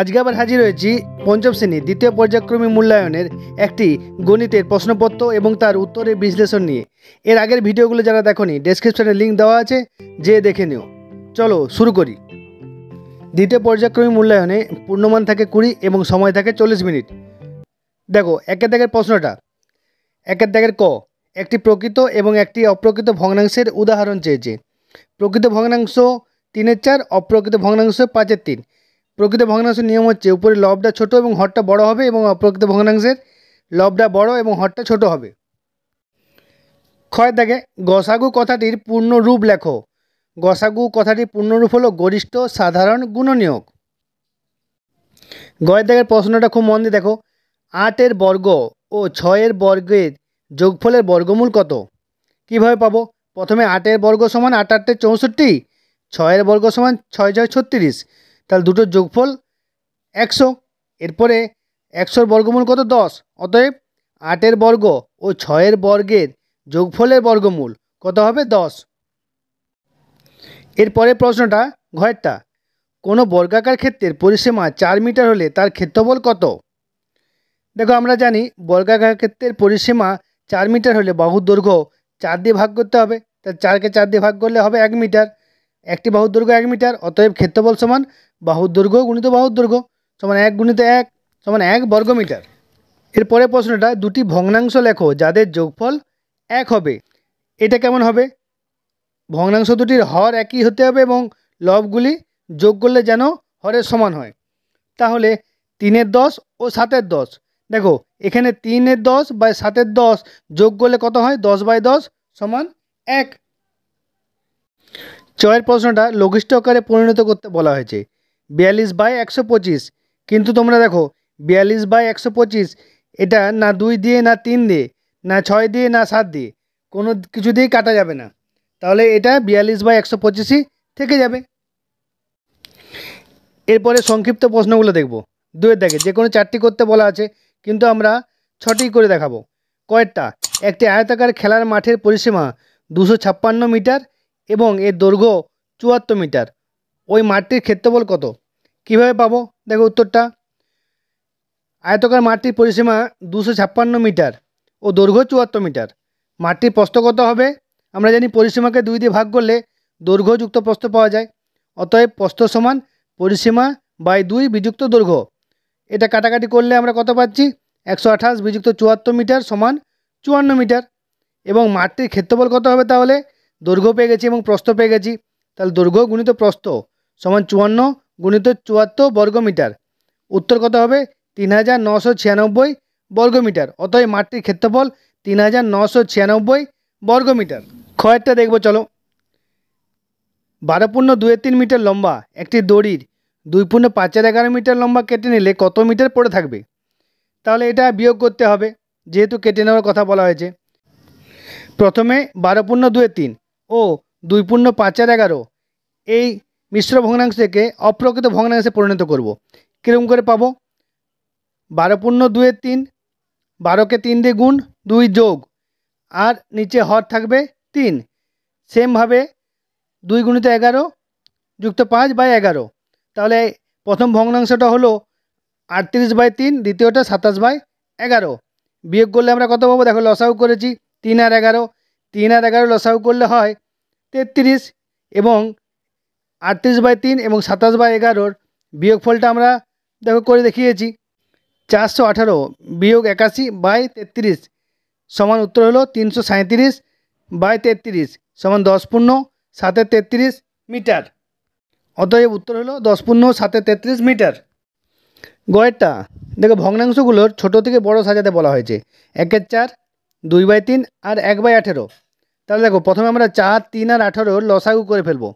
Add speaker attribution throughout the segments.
Speaker 1: আজকে আবার হাজির হয়েছি পঞ্চম শ্রেণীর দ্বিতীয় পর্যায়ক্রমী মূল্যায়নের একটি গণিতের প্রশ্নপত্র এবং তার উত্তরের বিশ্লেষণ নিয়ে এর আগের ভিডিওগুলো যারা দেখনি ডেসক্রিপশানে লিঙ্ক দেওয়া আছে যে দেখে নিও চলো শুরু করি দ্বিতীয় পর্যায়ক্রমী মূল্যায়নে পূর্ণমান থাকে কুড়ি এবং সময় থাকে চল্লিশ মিনিট দেখো একের দাগের প্রশ্নটা একের দাগের ক একটি প্রকৃত এবং একটি অপ্রকৃত ভগ্নাংশের উদাহরণ চেয়েছে প্রকৃত ভগ্নাংশ তিনের চার অপ্রকৃত ভগ্নাংশ পাঁচের তিন প্রকৃত ভগ্নাংশের নিয়ম হচ্ছে উপরে লবটা ছোট এবং হরটা বড় হবে এবং অপ্রকৃত ভগ্নাংশের লবটা বড় এবং হরটা ছোট হবে ক্ষয় দেখে গসাগু কথাটির পূর্ণরূপ লেখো গসাগু কথাটির পূর্ণরূপ হলো গরিষ্ঠ সাধারণ গুণনীয়ক গয় দেখের প্রশ্নটা খুব মন দিয়ে দেখো আটের বর্গ ও ছয়ের বর্গের যোগফলের বর্গমূল কত কিভাবে পাবো প্রথমে আটের বর্গ সমান আট আটটে চৌষট্টি ছয়ের বর্গ সমান ছয় ছয় ছত্রিশ তাহলে দুটোর যোগফল একশো এরপরে একশোর বর্গমূল কত দশ অতএব আটের বর্গ ও ছয়ের বর্গের যোগফলের বর্গমূল কত হবে দশ এরপরে প্রশ্নটা ঘরটা কোনো বর্গাকার ক্ষেত্রের পরিসীমা চার মিটার হলে তার ক্ষেত্রফল কত দেখো আমরা জানি বর্গাকার ক্ষেত্রের পরিসীমা চার মিটার হলে বাহু দৈর্ঘ্য চার দিয়ে ভাগ করতে হবে তার চারকে চার দিয়ে ভাগ করলে হবে এক মিটার একটি বাহু দৈর্ঘ্য এক মিটার অতএব ক্ষেত্রফল সমান বাহুর দৈর্ঘ্য গুণিত বাহুর দৈর্ঘ্য সমান এক গুণিত এক সমান এক বর্গমিটার এরপরে প্রশ্নটা দুটি ভগ্নাংশ লেখো যাদের যোগফল এক হবে এটা কেমন হবে ভগ্নাংশ দুটির হর একই হতে হবে এবং লবগুলি যোগ করলে যেন হরের সমান হয় তাহলে তিনের দশ ও সাতের দশ দেখো এখানে তিনের দশ বাই সাতের দশ যোগ করলে কত হয় দশ বাই দশ সমান এক চয়ের প্রশ্নটা লঘিষ্ঠ আকারে পরিণত করতে বলা হয়েছে বিয়াল্লিশ বাই একশো পঁচিশ কিন্তু তোমরা দেখো বিয়াল্লিশ বাই একশো পঁচিশ এটা না দুই দিয়ে না তিন দিয়ে না ছয় দিয়ে না সাত দিয়ে কোনো কিছু দিয়েই কাটা যাবে না তাহলে এটা বিয়াল্লিশ বাই একশো পঁচিশই থেকে যাবে এরপরে সংক্ষিপ্ত প্রশ্নগুলো দেখব দুয়ের দেখে যে কোনো চারটি করতে বলা আছে কিন্তু আমরা ছটি করে দেখাবো কয়েকটা একটি আয়তাকার খেলার মাঠের পরিসীমা দুশো মিটার এবং এর দৈর্ঘ্য চুয়াত্তর মিটার ওই মাঠটির ক্ষেত্রফল কত কিভাবে পাবো দেখো উত্তরটা আয়তকার মাঠটির পরিসীমা দুশো ছাপ্পান্ন মিটার ও দৈর্ঘ্য চুয়াত্তর মিটার মাঠটির প্রস্থ কত হবে আমরা জানি পরিসীমাকে দুই দিয়ে ভাগ করলে দৈর্ঘ্যযুক্ত প্রস্থ পাওয়া যায় অতএব প্রস্থ সমান পরিসীমা বাই দুই বিযুক্ত দৈর্ঘ্য এটা কাটাকাটি করলে আমরা কত পাচ্ছি একশো আঠাশ বিযুক্ত চুয়াত্তর মিটার সমান চুয়ান্ন মিটার এবং মাঠটির ক্ষেত্রফল কত হবে তাহলে দৈর্ঘ্য পেয়ে গেছি এবং প্রস্থ পেয়ে গেছি তাহলে দৈর্ঘ্য গুণিত প্রস্থ সমান চুয়ান্ন গুণিত চুয়াত্তর বর্গমিটার উত্তর কত হবে তিন হাজার নশো ছিয়ানব্বই বর্গমিটার অতএব মাঠটির ক্ষেত্রফল তিন হাজার নশো ছিয়ানব্বই বর্গমিটার ক্ষয়েরটা দেখব চলো বারো পূর্ণ দুয়ে তিন মিটার লম্বা একটি দড়ির দুই পূর্ণ পাঁচের এগারো মিটার লম্বা কেটে নিলে কত মিটার পড়ে থাকবে তাহলে এটা বিয়োগ করতে হবে যেহেতু কেটে নেওয়ার কথা বলা হয়েছে প্রথমে বারো পূর্ণ দুয়ে তিন ও দুই পূর্ণ পাঁচের এগারো এই মিশ্র ভগ্নাংশকে অপ্রকৃত ভগ্নাংশে পরিণত করব কীরকম করে পাবো বারো পূর্ণ দুয়ের তিন বারোকে তিন দিয়ে গুণ দুই যোগ আর নিচে হর থাকবে তিন সেমভাবে দুই গুণিত এগারো যুক্ত পাঁচ বাই এগারো তাহলে প্রথম ভগ্নাংশটা হলো আটত্রিশ বাই তিন দ্বিতীয়টা সাতাশ বাই এগারো বিয়োগ করলে আমরা কত পাবো দেখো লসাউ করেছি তিন আর এগারো তিন আর এগারো লসাউ করলে হয় তেত্রিশ এবং আটত্রিশ বাই তিন এবং সাতাশ বাই এগারোর বিয়োগফলটা আমরা দেখো করে দেখিয়েছি চারশো আঠারো বিয়োগ একাশি বাই তেত্রিশ সমান উত্তর হলো তিনশো সাঁত্রিশ বাই তেত্রিশ সমান দশ পূর্ণ সাতের তেত্রিশ মিটার অতএব উত্তর হলো দশ পূর্ণ সাতের তেত্রিশ মিটার গয়েরটা দেখো ভগ্নাংশগুলোর ছোট থেকে বড় সাজাতে বলা হয়েছে একের চার দুই বাই তিন আর এক বাই আঠেরো তাহলে দেখো প্রথমে আমরা চার তিন আর আঠেরোর লসাগু করে ফেলবো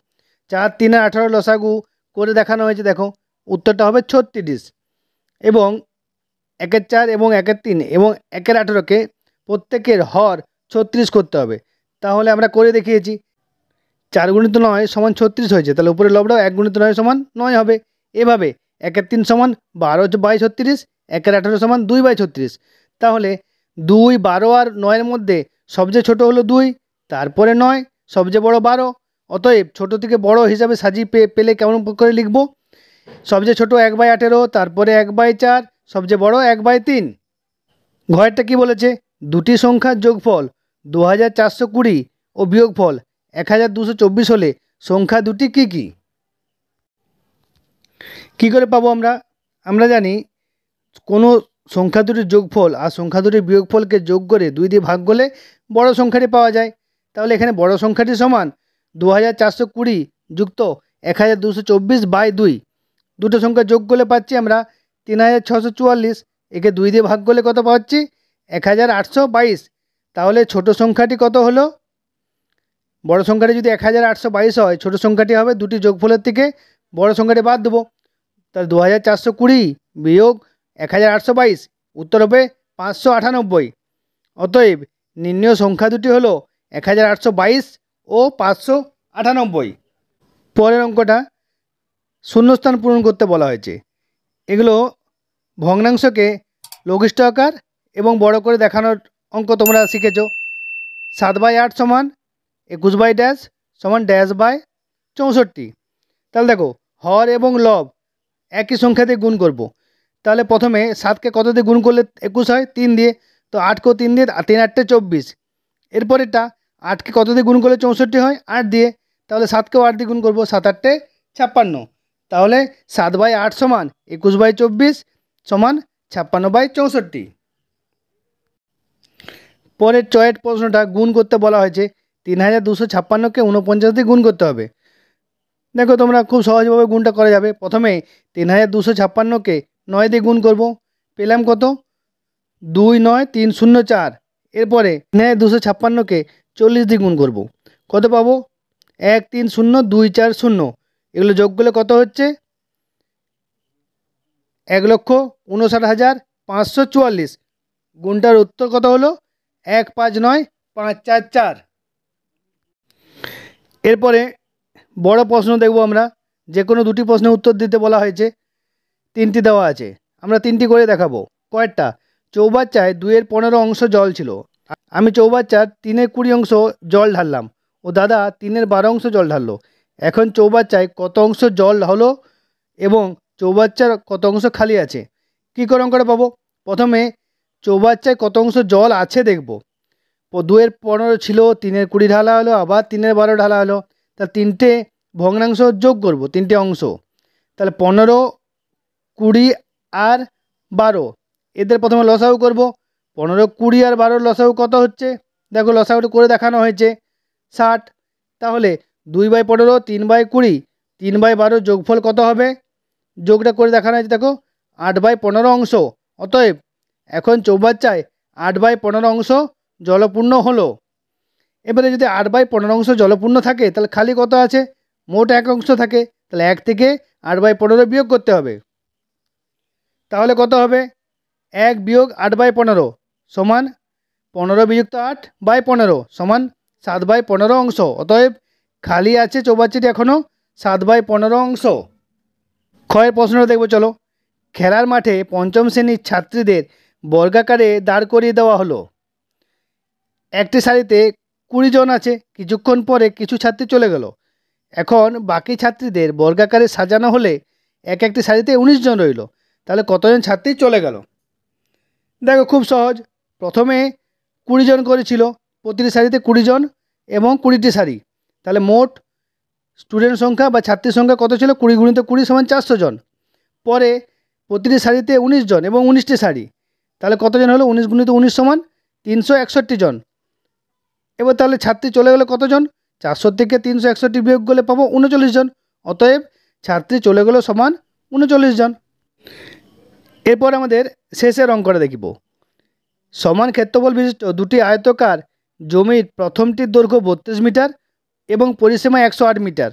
Speaker 1: চার তিন আর আঠারো লসাগু করে দেখানো হয়েছে দেখো উত্তরটা হবে ছত্রিশ এবং একের চার এবং একের তিন এবং একের আঠেরোকে প্রত্যেকের হর ছত্রিশ করতে হবে তাহলে আমরা করে দেখিয়েছি চার গুণিত নয় সমান ছত্রিশ হয়েছে তাহলে উপরে লবটাও এক গুণিত নয় সমান নয় হবে এভাবে একের তিন সমান বারো বাই ছত্রিশ একের আঠেরো সমান দুই বাই ছত্রিশ তাহলে দুই বারো আর নয়ের মধ্যে সবচেয়ে ছোট হলো দুই তারপরে নয় সবচেয়ে বড় বারো অতএব ছোট থেকে বড় হিসাবে সাজিয়ে পেয়ে পেলে কেমন করে লিখব সবচেয়ে ছোট এক বাই আঠেরো তারপরে এক বাই চার সবচেয়ে বড় এক বাই তিন ঘরেরটা কি বলেছে দুটি সংখ্যার যোগফল দু হাজার চারশো কুড়ি ও বিয়োগফল এক হাজার দুশো চব্বিশ হলে সংখ্যা দুটি কি কি কি করে পাবো আমরা আমরা জানি কোনো সংখ্যা দুটির যোগফল আর সংখ্যা দুটির বিয়োগফলকে যোগ করে দুই দিয়ে ভাগ করলে বড় সংখ্যাটি পাওয়া যায় তাহলে এখানে বড় সংখ্যাটি সমান দু হাজার চারশো কুড়ি যুক্ত এক হাজার দুশো চব্বিশ বাই দুই দুটো সংখ্যা যোগ করলে পাচ্ছি আমরা তিন হাজার ছশো চুয়াল্লিশ একে দুই দিয়ে ভাগ করলে কত পাচ্ছি এক হাজার আটশো বাইশ তাহলে ছোট সংখ্যাটি কত হলো বড় সংখ্যাটি যদি এক হাজার আটশো বাইশ হয় ছোট সংখ্যাটি হবে দুটি যোগফলের থেকে বড় সংখ্যাটি বাদ দেবো তাহলে দু হাজার চারশো কুড়ি বিয়োগ এক হাজার আটশো বাইশ উত্তর হবে পাঁচশো আটানব্বই অতএব নির্ণয় সংখ্যা দুটি হলো এক হাজার আটশো বাইশ ও পাঁচশো আটানব্বই পরের অঙ্কটা শূন্যস্থান পূরণ করতে বলা হয়েছে এগুলো ভগ্নাংশকে লঘিষ্ঠ আকার এবং বড় করে দেখানোর অঙ্ক তোমরা শিখেছ সাত বাই আট সমান একুশ বাই ড্যাশ সমান ড্যাশ বাই চৌষট্টি তাহলে দেখো হর এবং লব একই সংখ্যা দিয়ে গুণ করব। তাহলে প্রথমে সাতকে কত দিয়ে গুণ করলে একুশ হয় তিন দিয়ে তো আটকেও তিন দিয়ে তিন আটটে চব্বিশ এরপরেরটা আটকে কত দিয়ে গুণ করলে চৌষট্টি হয় আট দিয়ে তাহলে সাতকেও আট দিয়ে গুণ করবো সাত আটটে ছাপ্পান্ন তাহলে সাত বাই আট সমান একুশ বাই চব্বিশ সমান ছাপ্পান্ন বাই চৌষট্টি পরের চয়ের প্রশ্নটা গুণ করতে বলা হয়েছে তিন হাজার দুশো ছাপ্পান্নকে উনপঞ্চাশ দিয়ে গুণ করতে হবে দেখো তোমরা খুব সহজভাবে গুণটা করা যাবে প্রথমে তিন হাজার দুশো ছাপ্পান্নকে নয় দিয়ে গুণ করব পেলাম কত দুই নয় তিন শূন্য চার এরপরে তিন হাজার দুশো ছাপ্পান্নকে চল্লিশ দিয়ে গুণ করবো কত পাবো এক তিন শূন্য দুই চার শূন্য এগুলো যোগ করলে কত হচ্ছে এক লক্ষ উনষাট হাজার পাঁচশো চুয়াল্লিশ গুণটার উত্তর কত হলো এক পাঁচ নয় পাঁচ চার চার এরপরে বড় প্রশ্ন দেখব আমরা যে কোনো দুটি প্রশ্নের উত্তর দিতে বলা হয়েছে তিনটি দেওয়া আছে আমরা তিনটি করে দেখাবো কয়েকটা চৌবাচ্চায় দুয়ের পনেরো অংশ জল ছিল আমি চৌবাচ্চার তিনের কুড়ি অংশ জল ঢাললাম ও দাদা তিনের বারো অংশ জল ঢাললো এখন চৌবাচ্চায় কত অংশ জল হলো এবং চৌবাচ্চার কত অংশ খালি আছে কী করে পাবো প্রথমে চৌবাচ্চায় কত অংশ জল আছে দেখব দুয়ের পনেরো ছিল তিনের কুড়ি ঢালা হলো আবার তিনের বারো ঢালা হলো তা তিনটে ভগ্নাংশ যোগ করব তিনটে অংশ তাহলে পনেরো কুড়ি আর বারো এদের প্রথমে লসাও করব পনেরো কুড়ি আর বারোর লসাউ কত হচ্ছে দেখো লসাউটা করে দেখানো হয়েছে ষাট তাহলে দুই বাই পনেরো তিন বাই কুড়ি তিন বাই বারো যোগফল কত হবে যোগটা করে দেখানো হয়েছে দেখো আট বাই পনেরো অংশ অতএব এখন চৌবাচ্চায় আট বাই পনেরো অংশ জলপূর্ণ হলো এবারে যদি আট বাই পনেরো অংশ জলপূর্ণ থাকে তাহলে খালি কত আছে মোট এক অংশ থাকে তাহলে এক থেকে আট বাই পনেরো বিয়োগ করতে হবে তাহলে কত হবে এক বিয়োগ আট বাই পনেরো সমান পনেরো বিযুক্ত আট বাই পনেরো সমান সাত বাই পনেরো অংশ অতএব খালি আছে চৌবাচ্চিটি এখনও সাত বাই পনেরো অংশ ক্ষয়ের প্রশ্নটা দেখবো চলো খেলার মাঠে পঞ্চম শ্রেণীর ছাত্রীদের বর্গাকারে দাঁড় করিয়ে দেওয়া হলো একটি সারিতে কুড়ি জন আছে কিছুক্ষণ পরে কিছু ছাত্রী চলে গেল এখন বাকি ছাত্রীদের বর্গাকারে সাজানো হলে এক একটি সারিতে উনিশ জন রইল তাহলে কতজন ছাত্রী চলে গেল দেখো খুব সহজ প্রথমে কুড়িজন করেছিল প্রতিটি সারিতে কুড়িজন এবং কুড়িটি সারি তাহলে মোট স্টুডেন্ট সংখ্যা বা ছাত্রীর সংখ্যা কত ছিল কুড়ি গুণিত কুড়ি সমান চারশো জন পরে প্রতিটি সারিতে উনিশ জন এবং উনিশটি সারি তাহলে কতজন হলো উনিশ গুণিত উনিশ সমান তিনশো একষট্টি জন এবার তাহলে ছাত্রী চলে গেলে কতজন চারশো থেকে তিনশো একষট্টি বিয়োগ গেলে পাবো উনচল্লিশ জন অতএব ছাত্রী চলে গেল সমান উনচল্লিশ জন এরপর আমাদের শেষের অঙ্কটা দেখিব সমান ক্ষেত্রফল বিশিষ্ট দুটি আয়তকার জমির প্রথমটির দৈর্ঘ্য বত্রিশ মিটার এবং পরিসীমা একশো আট মিটার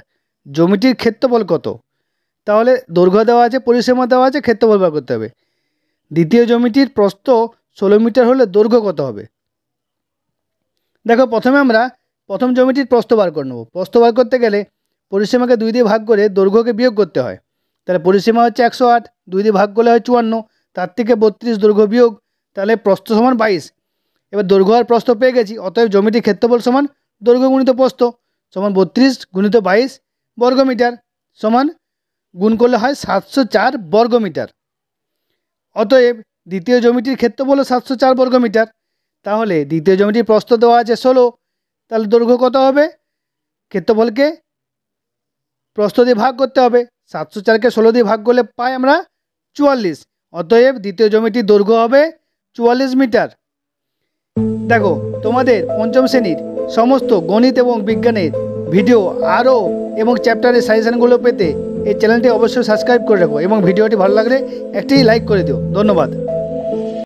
Speaker 1: জমিটির ক্ষেত্রফল কত তাহলে দৈর্ঘ্য দেওয়া আছে পরিসীমা দেওয়া আছে ক্ষেত্রফল বার করতে হবে দ্বিতীয় জমিটির প্রস্থ ষোলো মিটার হলে দৈর্ঘ্য কত হবে দেখো প্রথমে আমরা প্রথম জমিটির প্রস্থ বার করে নেবো প্রস্ত বার করতে গেলে পরিসীমাকে দুই দিয়ে ভাগ করে দৈর্ঘ্যকে বিয়োগ করতে হয় তাহলে পরিসীমা হচ্ছে একশো আট দুই দিয়ে ভাগ করলে হয় চুয়ান্ন তার থেকে বত্রিশ দৈর্ঘ্য বিয়োগ তাহলে প্রস্থ সমান বাইশ এবার দৈর্ঘ্য আর প্রস্থ পেয়ে গেছি অতএব জমিটির ক্ষেত্রফল সমান দৈর্ঘ্য গুণিত প্রস্থ সমান বত্রিশ গুণিত বাইশ বর্গমিটার সমান গুণ করলে হয় সাতশো চার বর্গমিটার অতএব দ্বিতীয় জমিটির ক্ষেত্রফল সাতশো চার বর্গমিটার তাহলে দ্বিতীয় জমিটির প্রস্থ দেওয়া আছে ষোলো তাহলে দৈর্ঘ্য কত হবে ক্ষেত্রফলকে প্রস্থ দিয়ে ভাগ করতে হবে সাতশো চারকে ষোলো দিয়ে ভাগ করলে পাই আমরা চুয়াল্লিশ অতএব দ্বিতীয় জমিটির দৈর্ঘ্য হবে চুয়াল্লিশ মিটার দেখো তোমাদের পঞ্চম শ্রেণীর সমস্ত গণিত এবং বিজ্ঞানের ভিডিও আরও এবং চ্যাপ্টারের সাজেশানগুলো পেতে এই চ্যানেলটি অবশ্যই সাবস্ক্রাইব করে রাখো এবং ভিডিওটি ভালো লাগলে একটি লাইক করে দিও ধন্যবাদ